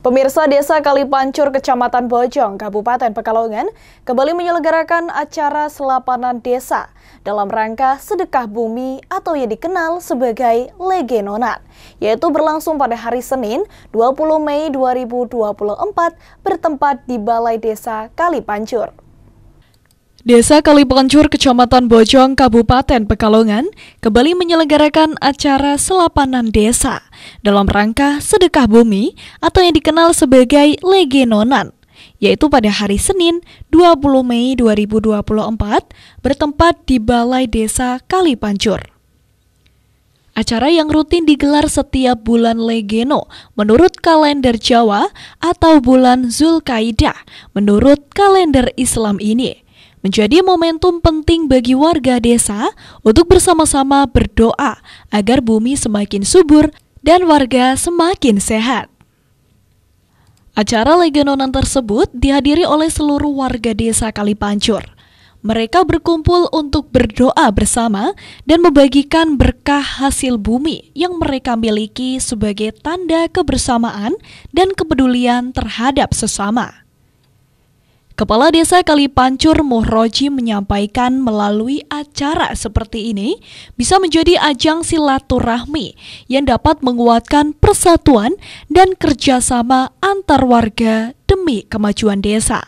Pemirsa Desa Kalipancur, Kecamatan Bojong, Kabupaten Pekalongan, kembali menyelenggarakan acara selapanan desa dalam rangka sedekah bumi atau yang dikenal sebagai legenonat, yaitu berlangsung pada hari Senin 20 Mei 2024 bertempat di Balai Desa Kalipancur. Desa Kalipancur, Kecamatan Bojong, Kabupaten Pekalongan, kembali menyelenggarakan acara selapanan desa dalam rangka sedekah bumi atau yang dikenal sebagai Legenonan, yaitu pada hari Senin 20 Mei 2024 bertempat di Balai Desa Kalipancur. Acara yang rutin digelar setiap bulan Legeno menurut kalender Jawa atau bulan Zulkaidah menurut kalender Islam ini – menjadi momentum penting bagi warga desa untuk bersama-sama berdoa agar bumi semakin subur dan warga semakin sehat. Acara legenonan tersebut dihadiri oleh seluruh warga desa Kalipancur. Mereka berkumpul untuk berdoa bersama dan membagikan berkah hasil bumi yang mereka miliki sebagai tanda kebersamaan dan kepedulian terhadap sesama. Kepala Desa Kalipancur Mohroji, menyampaikan melalui acara seperti ini bisa menjadi ajang silaturahmi yang dapat menguatkan persatuan dan kerjasama antar warga demi kemajuan desa.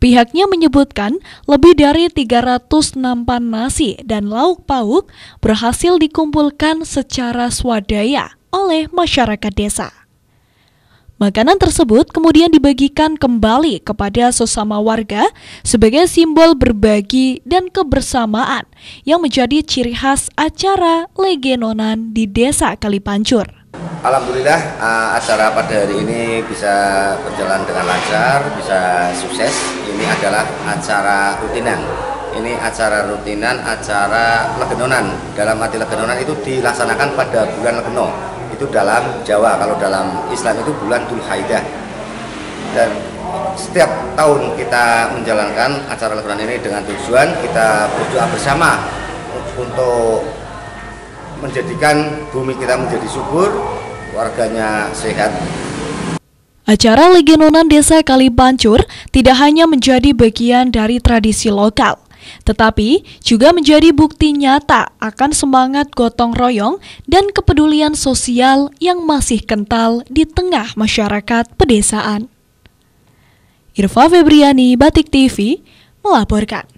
Pihaknya menyebutkan lebih dari 300 nampan nasi dan lauk pauk berhasil dikumpulkan secara swadaya oleh masyarakat desa. Makanan tersebut kemudian dibagikan kembali kepada sesama warga sebagai simbol berbagi dan kebersamaan yang menjadi ciri khas acara Legenonan di Desa Kalipancur. Alhamdulillah eh, acara pada hari ini bisa berjalan dengan lancar, bisa sukses. Ini adalah acara rutinan. Ini acara rutinan, acara legenonan. Dalam arti legenonan itu dilaksanakan pada bulan legenon itu dalam Jawa kalau dalam Islam itu bulan Dhul Haidah dan setiap tahun kita menjalankan acara lebaran ini dengan tujuan kita berdoa bersama untuk menjadikan bumi kita menjadi subur, warganya sehat. Acara Legenunan Desa Kalibancur tidak hanya menjadi bagian dari tradisi lokal, tetapi juga menjadi bukti nyata akan semangat gotong royong dan kepedulian sosial yang masih kental di tengah masyarakat pedesaan. Irfa Febriani, Batik TV, melaporkan.